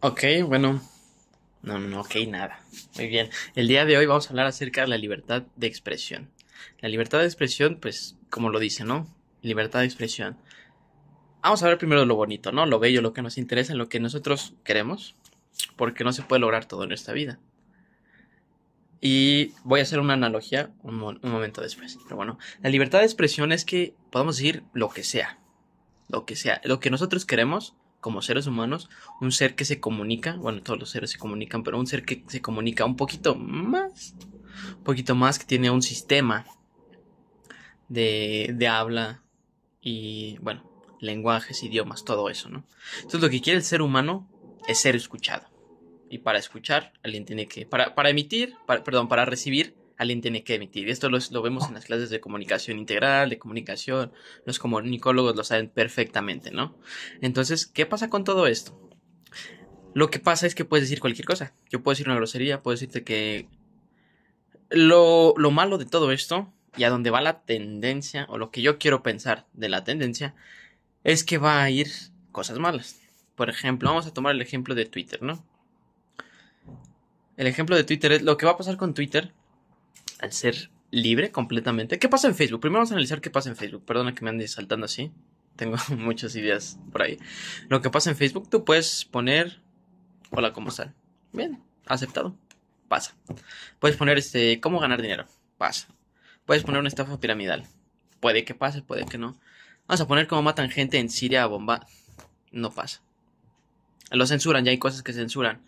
Ok, bueno. No, no, ok, nada. Muy bien. El día de hoy vamos a hablar acerca de la libertad de expresión. La libertad de expresión, pues, como lo dice, ¿no? Libertad de expresión. Vamos a ver primero lo bonito, ¿no? Lo bello, lo que nos interesa, lo que nosotros queremos, porque no se puede lograr todo en esta vida. Y voy a hacer una analogía un, un momento después. Pero bueno, la libertad de expresión es que podemos decir lo que sea. Lo que sea. Lo que nosotros queremos como seres humanos, un ser que se comunica, bueno, todos los seres se comunican, pero un ser que se comunica un poquito más, un poquito más, que tiene un sistema de, habla y, bueno, lenguajes, idiomas, todo eso, ¿no? Entonces lo que quiere el ser humano es ser escuchado. Y para escuchar, alguien tiene que, para, para emitir, perdón, para recibir, alguien tiene que emitir. Esto lo, vemos en las clases de comunicación integral, de comunicación, los comunicólogos lo saben perfectamente, ¿no? Entonces, ¿qué pasa con todo esto? Lo que pasa es que puedes decir cualquier cosa. Yo puedo decir una grosería, puedo decirte que... Lo, lo malo de todo esto, y a dónde va la tendencia, o lo que yo quiero pensar de la tendencia, es que va a ir cosas malas. Por ejemplo, vamos a tomar el ejemplo de Twitter, ¿no? El ejemplo de Twitter es lo que va a pasar con Twitter al ser libre completamente. ¿Qué pasa en Facebook? Primero vamos a analizar qué pasa en Facebook. Perdona que me ande saltando así. Tengo muchas ideas por ahí. Lo que pasa en Facebook, tú puedes poner. Hola, ¿cómo están? Bien, aceptado. Pasa. Puedes poner este. ¿Cómo ganar dinero? Pasa. Puedes poner una estafa piramidal. Puede que pase, puede que no. Vamos a poner cómo matan gente en Siria a bomba. No pasa. Lo censuran, ya hay cosas que censuran.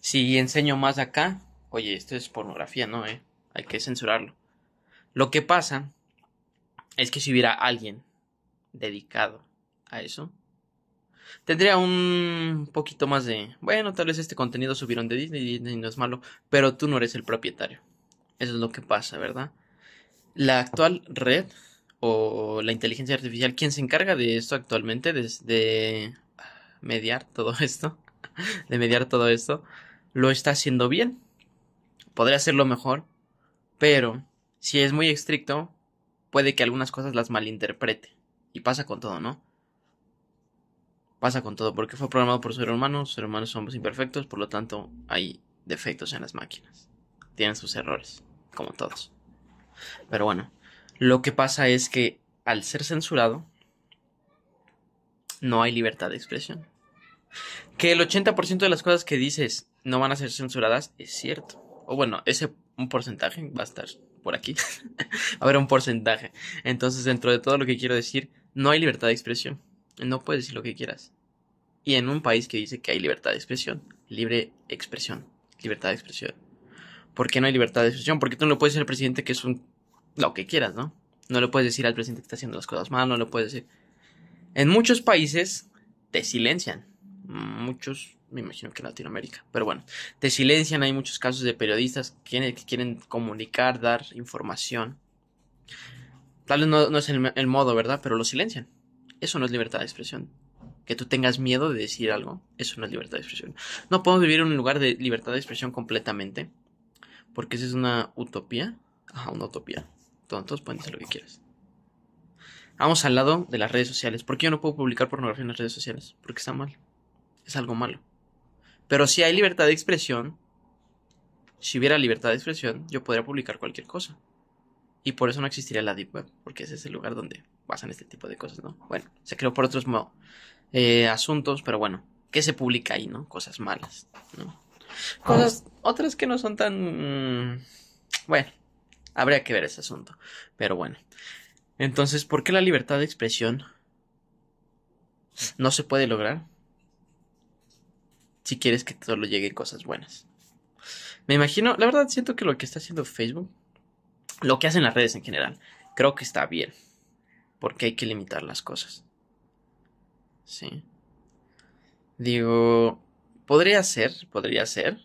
Si enseño más acá. Oye, esto es pornografía, ¿no? Eh? hay que censurarlo. Lo que pasa es que si hubiera alguien dedicado a eso, tendría un poquito más de, bueno, tal vez este contenido subieron de Disney, Disney no es malo, pero tú no eres el propietario. Eso es lo que pasa, ¿verdad? La actual red o la inteligencia artificial, quien se encarga de esto actualmente? de mediar todo esto, de mediar todo esto, lo está haciendo bien. Podría hacerlo mejor, pero si es muy estricto, puede que algunas cosas las malinterprete. Y pasa con todo, ¿no? Pasa con todo, porque fue programado por seres humanos, seres humanos somos imperfectos, por lo tanto hay defectos en las máquinas. Tienen sus errores, como todos. Pero bueno, lo que pasa es que al ser censurado, no hay libertad de expresión. Que el 80% de las cosas que dices no van a ser censuradas es cierto. O bueno, ese un porcentaje, va a estar por aquí, a ver, un porcentaje. Entonces, dentro de todo lo que quiero decir, no hay libertad de expresión. No puedes decir lo que quieras. Y en un país que dice que hay libertad de expresión, libre expresión, libertad de expresión. ¿Por qué no hay libertad de expresión? Porque tú no le puedes decir al presidente que es un... lo que quieras, ¿no? No le puedes decir al presidente que está haciendo las cosas mal, no le puedes decir... En muchos países te silencian. Muchos me imagino que en Latinoamérica, pero bueno, te silencian, hay muchos casos de periodistas que quieren, comunicar, dar información. Tal vez no, es el, modo, ¿verdad? Pero lo silencian. Eso no es libertad de expresión. Que tú tengas miedo de decir algo, eso no es libertad de expresión. No podemos vivir en un lugar de libertad de expresión completamente, porque eso es una utopía. Ajá, una utopía. Tontos, pueden decir lo que quieras. Vamos al lado de las redes sociales. ¿Por qué yo no puedo publicar pornografía en las redes sociales? Porque está mal. Es algo malo. Pero si hay libertad de expresión, si hubiera libertad de expresión, yo podría publicar cualquier cosa. Y por eso no existiría la Deep Web, porque ese es el lugar donde pasan este tipo de cosas, ¿no? Bueno, se creó por otros eh, asuntos, pero bueno, ¿qué se publica ahí, no? Cosas malas, ¿no? Cosas, otras que no son tan... Mm, bueno, habría que ver ese asunto, pero bueno. Entonces, ¿por qué la libertad de expresión no se puede lograr? si quieres que solo lleguen cosas buenas. Me imagino, la verdad siento que lo que está haciendo Facebook, lo que hacen las redes en general, creo que está bien. Porque hay que limitar las cosas. Sí. Digo, podría ser, podría ser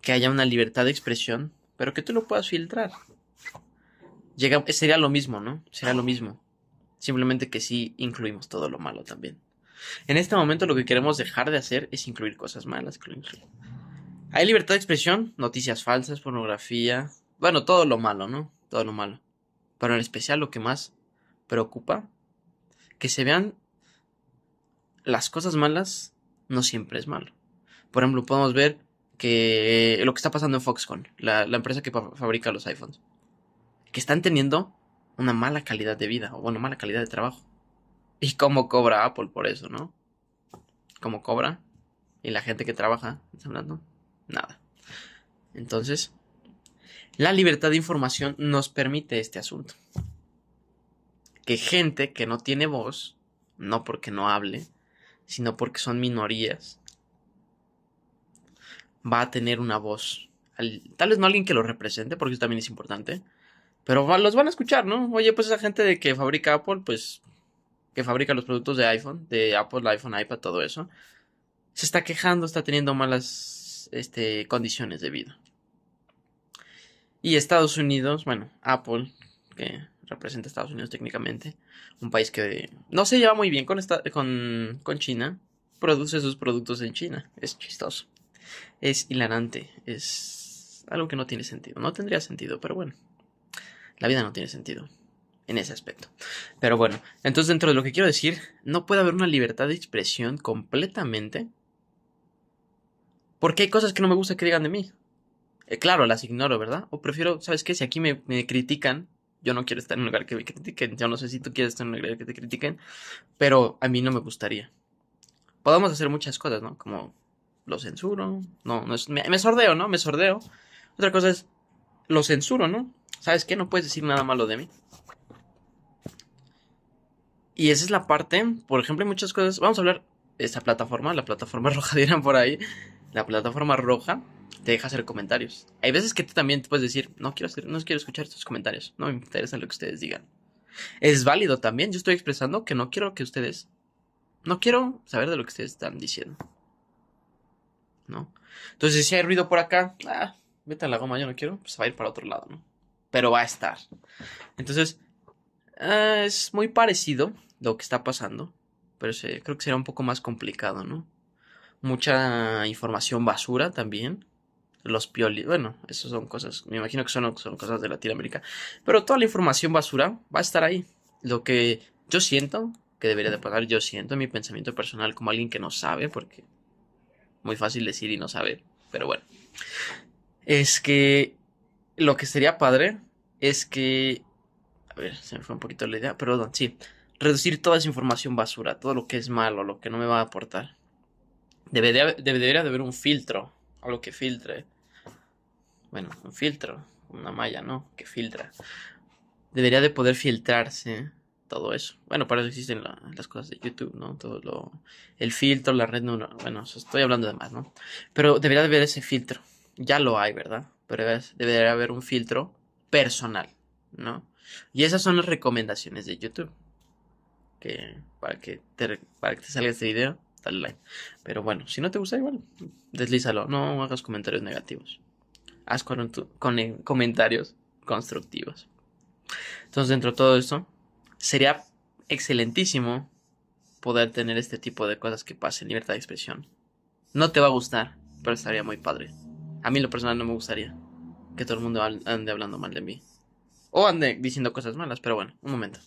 que haya una libertad de expresión, pero que tú lo puedas filtrar. Llega, sería lo mismo, ¿no? Sería lo mismo. Simplemente que sí incluimos todo lo malo también. En este momento lo que queremos dejar de hacer es incluir cosas malas. Hay libertad de expresión, noticias falsas, pornografía, bueno, todo lo malo, ¿no? Todo lo malo. Pero en especial lo que más preocupa, que se vean las cosas malas, no siempre es malo. Por ejemplo, podemos ver que lo que está pasando en Foxconn, la, la empresa que fabrica los iPhones, que están teniendo una mala calidad de vida, o bueno, mala calidad de trabajo y cómo cobra Apple por eso, ¿no? ¿Cómo cobra? Y la gente que trabaja ¿estás hablando? nada. Entonces, la libertad de información nos permite este asunto. Que gente que no tiene voz, no porque no hable, sino porque son minorías, va a tener una voz. Tal vez no alguien que lo represente, porque eso también es importante. Pero los van a escuchar, ¿no? Oye, pues esa gente de que fabrica Apple, pues que fabrica los productos de iPhone, de Apple, iPhone, iPad, todo eso, se está quejando, está teniendo malas este, condiciones de vida. Y Estados Unidos, bueno, Apple, que representa a Estados Unidos técnicamente, un país que no se lleva muy bien con, con China, produce sus productos en China. Es chistoso. Es hilarante. Es algo que no tiene sentido. No tendría sentido, pero bueno. La vida no tiene sentido en ese aspecto. Pero bueno, entonces dentro de lo que quiero decir, no puede haber una libertad de expresión completamente. Porque hay cosas que no me gusta que digan de mí. Eh, claro, las ignoro, ¿verdad? O prefiero, ¿sabes qué? Si aquí me, critican, yo no quiero estar en un lugar que me critiquen. Yo no sé si tú quieres estar en un lugar que te critiquen, pero a mí no me gustaría. Podemos hacer muchas cosas, ¿no? Como lo censuro, no, me, me sordeo, ¿no? Me sordeo. Otra cosa es, lo censuro, ¿no? ¿Sabes qué? No puedes decir nada malo de mí. Y esa es la parte, por ejemplo, hay muchas cosas. Vamos a hablar de esta plataforma, la plataforma roja, dirán por ahí. La plataforma roja te deja hacer comentarios. Hay veces que tú también te puedes decir, no quiero, no quiero escuchar estos comentarios, no me interesa lo que ustedes digan. Es válido también, yo estoy expresando que no quiero que ustedes, no quiero saber de lo que ustedes están diciendo. ¿No? Entonces, si hay ruido por acá, ah, vete a la goma, yo no quiero, pues va a ir para otro lado, ¿no? Pero va a estar. Entonces, ah, es muy parecido lo que está pasando, pero creo que será un poco más complicado, ¿no? Mucha información basura también. Los pioli, bueno, Eso son cosas, me imagino que son, cosas de Latinoamérica, pero toda la información basura va a estar ahí. Lo que yo siento que debería de pasar, yo siento mi pensamiento personal como alguien que no sabe, porque muy fácil decir y no saber, pero bueno. Es que lo que sería padre es que. A ver, se me fue un poquito la idea, perdón, sí reducir toda esa información basura, todo lo que es malo, lo que no me va a aportar. Debería, debería de haber un filtro, algo que filtre. Bueno, un filtro, una malla, ¿no? Que filtra. Debería de poder filtrarse todo eso. Bueno, para eso existen las cosas de YouTube, ¿no? Todo lo... El filtro, la red Bueno, estoy hablando de más, ¿no? Pero debería de haber ese filtro. Ya lo hay, ¿verdad? Pero debería haber un filtro personal, ¿no? Y esas son las recomendaciones de YouTube que para que te, para que te salga este video, dale like. Pero bueno, si no te gusta igual, deslízalo, no hagas comentarios negativos. Haz con, eh, comentarios constructivos. Entonces, dentro de todo esto, sería excelentísimo poder tener este tipo de cosas que pasen, libertad de expresión. No te va a gustar, pero estaría muy padre. A mí lo personal no me gustaría que todo el mundo ande hablando mal de mí. O ande diciendo cosas malas, pero bueno, un momento.